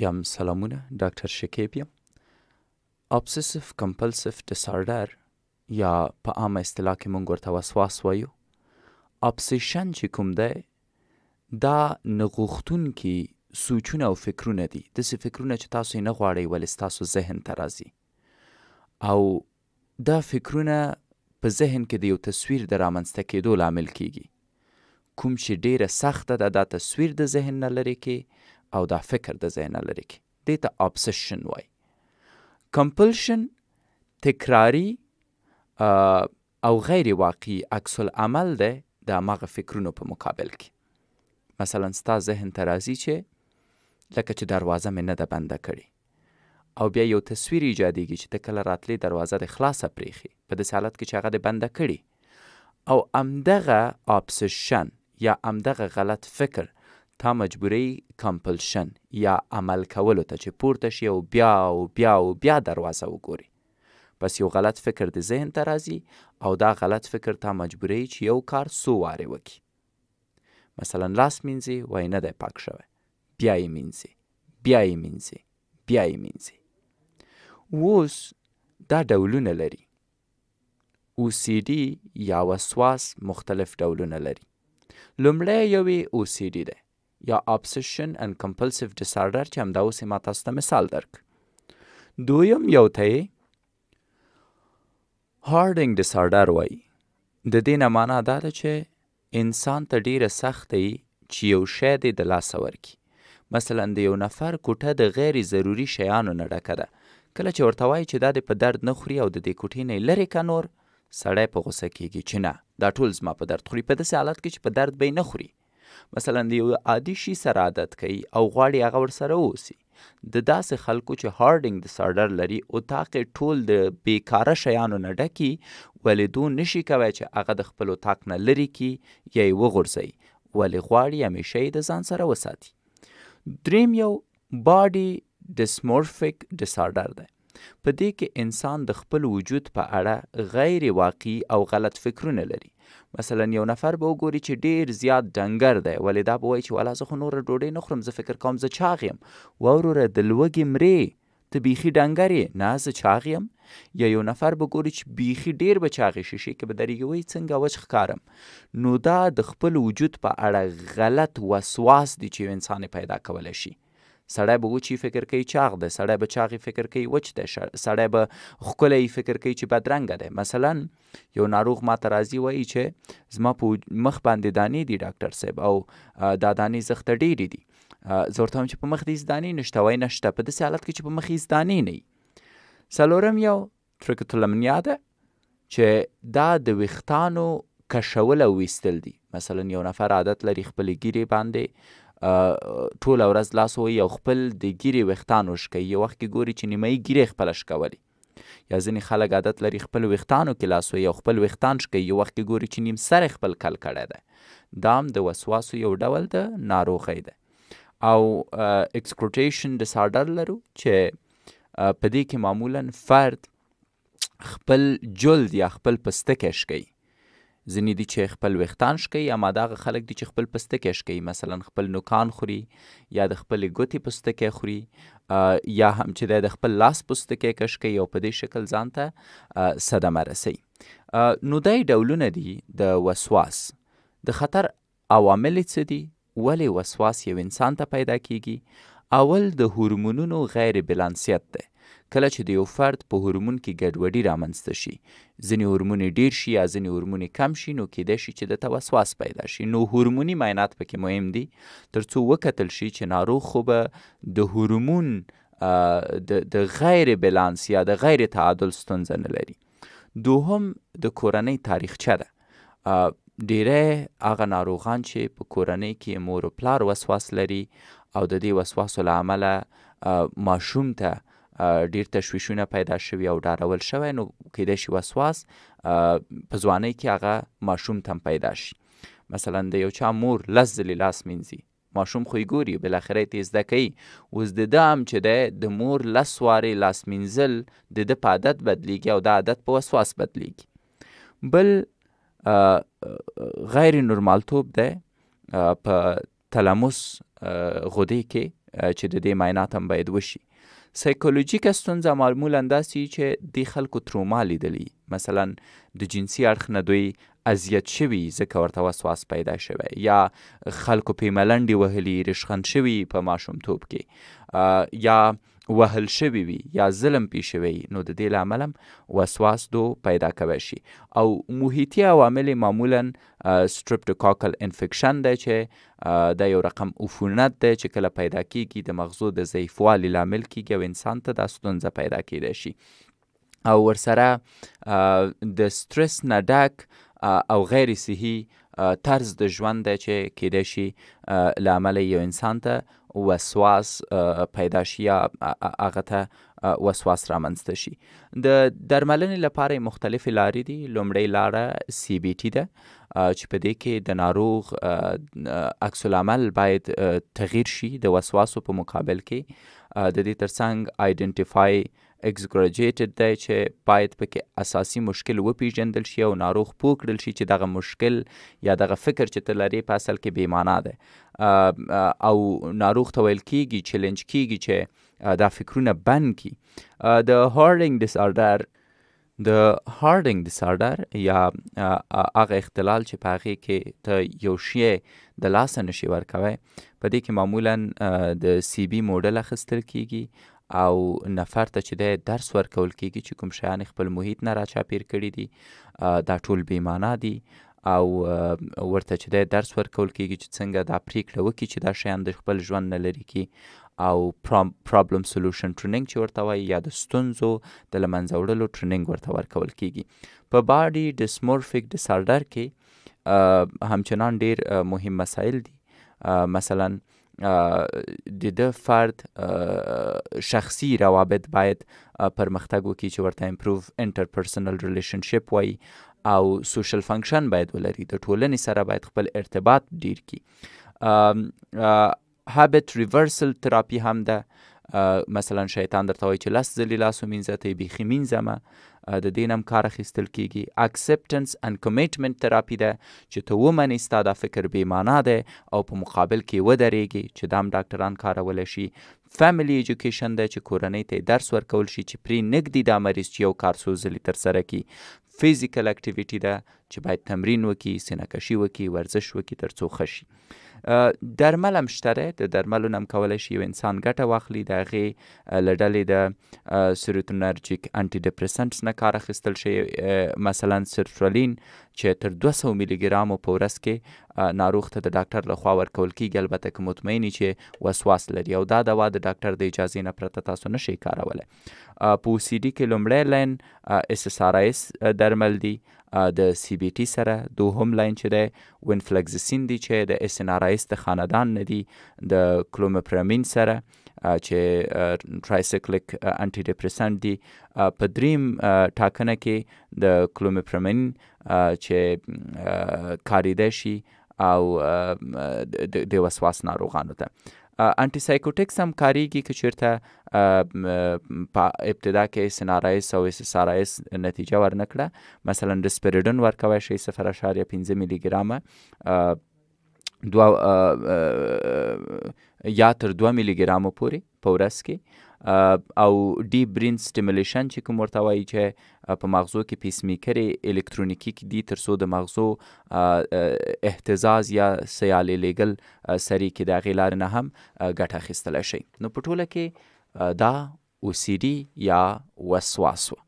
Pjam Salamune, ډاکټر شکیب یم ابسسیو کمپلسیو ډیسارډر یا په عامه اصطلاح کې مونږ ورته وسواس وایو ابسیشن چې کوم دی دا نغوښتونکي سوچونه او فکرونه دي داسې فکرونه چې تاسو یې نه غواړئ ولې ستاسو ذهن ته راځي او دا فکرونه په ذهن کې د یو تصویر د رامنځته کېدو لامل کیږي کوم چې ډیره سخته ده دا تصویر د ذهن نه لرې کې او دا فکر د ذهن لري کی دې ته ابسیشن وای کمپلشن تکراری او غیر واقعي عکس العمل ده د هغه فکرونو په مقابل کې مثلا ستا ذهن ته راځي چې لکه چې دروازه مې نه ده بنده کړې او بیا یو تصویر ایجادېږي چې ته کله راتلې دروازه د خلاصه پریخي په داسې حالت کې چې هغه د بنده کړي او امدغه آبسشن یا امدغه غلط فکر تا مجبوری کمپلشن یا عمل کولو ته چې پورته شي او بیا او بیا او بیا دروازه وګوري بس یو غلط فکر د ذهن ته راځي او دا غلط فکر تا مجبوری چې یو کار سو واره وکي مثلا لاس مینځي وای نه دی پاک شوی بیا یې مینځي بیا یې مینځي بیا یې مینځي اوس دا ډولونه لري او سی ډي یا وسواس مختلف ډولونه لري لومړی یوې او سی ډي ده یا ابسشن اند کمپلسیو ډیسارډر چې همدا اوس یې ما تاسو ته مثال درک دویم یو ته یې هارډینګ ډیسارډر وایي د دې نه معنا دا ده چې انسان ته ډیره سخته وي چې یو شی دې د لاسه ورکړي مثلا د یو نفر کوټه د غیر ضروري شیانو نه ډکه ده کله چې ورته وایي چې دا دې په درد نه خوري او د دې کوټې نه لرې که نور سړی په غوسه کیږي چې نه دا ټول زما په درد خوري په داسې حالت کې چې په درد به نه خوري مثلا د یو عادي شي سره عادت کوي او غواړي هغه ورسره اوسي د داسې خلکو چې هارډینګ ډسارډر لري اتاق ټول د بیکاره شیانو نه ډکي ولې دو نشي کوی چې هغه د خپل اتاق نه لرې کي یا یې وغورځوي ولې غواړي همیشه یې د ځان سره وساتي دریم یو باډي ډسمورفیک ډسارډر دی په دې کې انسان د خپل وجود په اړه غیر واقعي او غلط فکرونه لري مثلا یو نفر به وګوري چې ډیر زیات ډنګر دی ولې دا به وایي چې والا زه خو نوره ډوډۍ نه خورم زه فکر کوم زه چاغ یم واوروره د لوږې مرې ته بیخي ډنګر یې نه زه چاغ یم یا یو نفر به ګوري چې بیخي ډیر به چاغې شیشې کې به درېږي وایي څنګه وچ ښکارم نو دا د خپل وجود په اړه غلط وسواس دی چې یو انسان پیدا کولی شي سړی به وچی فکر کوي چاغ ده سړی به چاغی فکر کوي وچ ده سړی به ښکلی فکر کوي چې بدرنګه ده مثلا یو ناروغ ما ته راځي وایي چې زما په مخ باندې دانې دي ډاکټر صاحب او دا دانې زخته ډېرې دي زه ورته وایم چې په مخ دې دانې نشته وایي نشته په داسې حالت کې چې په مخ یې دانې نه وي څلورم یو ترکتلمنیا ده چې دا د ویښتانو کشول او ویستل دي مثلا یو نفر عادت لري خپل ګیره باندې ټوله ورځ لاس وهي او خپل د ګیرې ویښتان وشکوي یو وخت کې ګوري چې نیمایي ګیرې خپله شکولي یا ځینې خلک عادت لري خپل ویښتانو کې لاس وهي او خپل ویښتان شکوي یو وخت کې ګوري چې نیم سر خپل کل کړی دی دا هم د وسواسو یو ډول د ناروغۍ دی او اکسکروټیشن ډسارډر لرو چې په دې کې معمولا فرد خپل جلد یا خپل پسته کش کوي ځینې دي چې خپل ویښتان شکوي اما دغه خلک دي چې خپل پوستکی شکوي مثلا خپل نوکان خوري یا د خپلې ګوتې پوستکی خوري یا هم چې دی د خپل لاس پوستکی کش کوي او په دې شکل ځان ته صدمه رسوي نو دا ډولونه دي د وسواس د خطر عوامل څه دي ولې وسواس یو انسان ته پیدا کیږي اول د هورمونونو غیر بلانسیت دی کله چې د یو فرد په هورمون کې ګډوډي رامنځته شي ځینې هورمونې ډیر شي یا ځینې هورمونې کم شي نو کیدای شي چې د وسواس پیدا شي نو هورموني معاینات پکې مهم دي ترڅو وکتل شي چې ناروغ خو به د هورمون د غیر بلانس یا د غیر تعادل ستونزه نه لري دوهم د کورنۍ تاریخچه ده ډیره هغه ناروغان چې په کورنۍ کې مور او پلار وسواس لري او د دې وسواسو له امله ماشوم ته ډیر تشویشونه پیدا شوي او ډارول شوی نو کېدای شي وسواس په ځوانۍ کې هغه ماشوم تم پیدا شي مثلا د یو چا مور لس ځلې لاس مینځي ماشوم خو یې ګوري بالاخره یې تېزده کوي اوس د ده هم چې دی د مور لس وارې لاس مینځل د ده په عادت بدلیږي او دا عادت په وسواس بدلیږي بل غیر نورمالتوب دی په تلموس غدې کې چې د دې معاینات هم باید وشي سایکولوژیک ستونزه معمولا داسې چې د خلکو تروما لیدلی مثلا د جنسي اړخ نه دوی اذیت شوي ځکه ورته وسواس پیدا شوی یا خلکو پې ملنډې وهلي ریشخند شوي په ماشومتوب کې یا وهل شوی وي یا ظلم پې شوی نو د دې لامل هم وسواس دو پیدا کوی شي او محیطي عوامل معمولا سټریپټوکاکل انفکشن دی چې دا یو رقم عفونت دی چې کله پیدا کیږي د مغزو د ضعیفوالي لامل کیږي او انسان ته دا ستونزه پیدا کیدی شي او ورسره د سټرس نه ډک او غیر صحي طرز د ژوند دی چې کیدی شي له عمله یو انسان ته وسواس پیدا شي یا هغه ته وسواس رامنځته شي د درملنې لپاره مختلف لارې دي لومړی لاره سی بي ټي ده چې په دې کې د ناروغ عکس العمل باید تغییر شي د وسواسو په مقابل کې د دې ترڅنګ آیدنټیفای اګزګریجیټډ دی چې باید پکې اساسي مشکل وپیژندل شي او ناروغ پوه کړل شي چې دغه مشکل یا دغه فکر چې ته لرې په اصل کې بې معنا ده او ناروغ ته ویل کیږي چیلنج کیږي چې دا فکرونه بند کی د هارډینګ ډس آرډر د هارډینګ ډس آرډر یا هغه اختلال چې په هغه کې ته یو شی د لاس نه شي ورکوي په دې کې معمولا د سی بی موډل اخستل کیږي او نفر ته چې د درس ورکول کیږي چې کوم شیان خپل محیط نه راچاپیر کړي دي دا ټول بیمانه دي او ورته چې د درس ورکول کیږي چې څنګه دا پریکړه وکړي چې دا شیان د خپل ژوند نه لري کی او پرابلم سولوشن ټریننګ چې ورته وایي یا د ستونزو د لمنځه وړلو ټریننګ ورته ورکول کیږي په باډي ډیسمورفیک ډیسارډر کې همچنان ډیر مهم مسایل دي مثلا د د فرد شخصي روابط باید پرمختګ وکړي چې ورته امپروف انټر پرسنل ریلیشنشپ وای او سوشل فنکشن باید ولري د ټولنې سره باید خپل ارتباط ډیر کړي هابت ریورسل تراپی هم ده مثلا شیطان درته وایي چې لس ځلې لاس ومینځه ته یې بیخي مینځمه د دې نه کار اخیستل کیږي اکسپټنس اند کمیټمنټ تراپي ده چې ته ومنې ستا دا فکر بې معنا ده او په مقابل کې ودرېږي چې دا هم ډاکټران کارولی شي فاميلي اډوكيشن د چ کورنۍ ته درس ورکول شي چې پری نګدي د مریض یو کار سوزلی تر سره کی physical activity there چې باید تمرین وکي سینهکشي وکي ورزش وکي ترڅو خشي درمل هم شته د درملو نم کولای شي یو انسان ګټه واخلي د هغې لډلې د سیروتونرجیک انټي ډپریسنټس نه کار اخیستل شي مثلا سیرټرولین چې تر 200 میلی ګرام په ورځ کې ناروغ ته د ډاکټر لخوا ورکول کیږي البته که مطمئنی چې وسواس لري او دا دوا د ډاکټر د اجازه نه پرته تاسو نشئ کارولی په او سی ډي کې لومړی لاین اس اس ار اس درمل دي د سی بي ټي سره دوهم لاین چې دی وینفلکزسین دی چې د اس ان ار ایس د خاندان نه دی د کلومپرامین سره چې ټرایسایکلیک انټي ډیپریسنټ دی په دریم ټاکنه کې د کلومپرامین چې کاریده شي او د وسواس ناروغانو ته انټي سایکوټکس هم کاریږي که چیرته په ابتدا کې سنارایس او سسارایس نتیجه ورنکړه مثلا ریسپریډن ورکوي شي 0.5 میلی ګرامه دوا یا تر 2 میلی ګرامو پورې په ورځ کې او ډیپ برین سټیمولیشن چې کوم ورته وایي چې په مغزو کې پیس میکرې الکترونیکی کې دي ترڅو د مغزو اهتزاز یا سیالې لیګل سری کې د غیلار نه هم ګټه اخیستل شي نو په ټوله کې دا او سی ډي یا وسواس و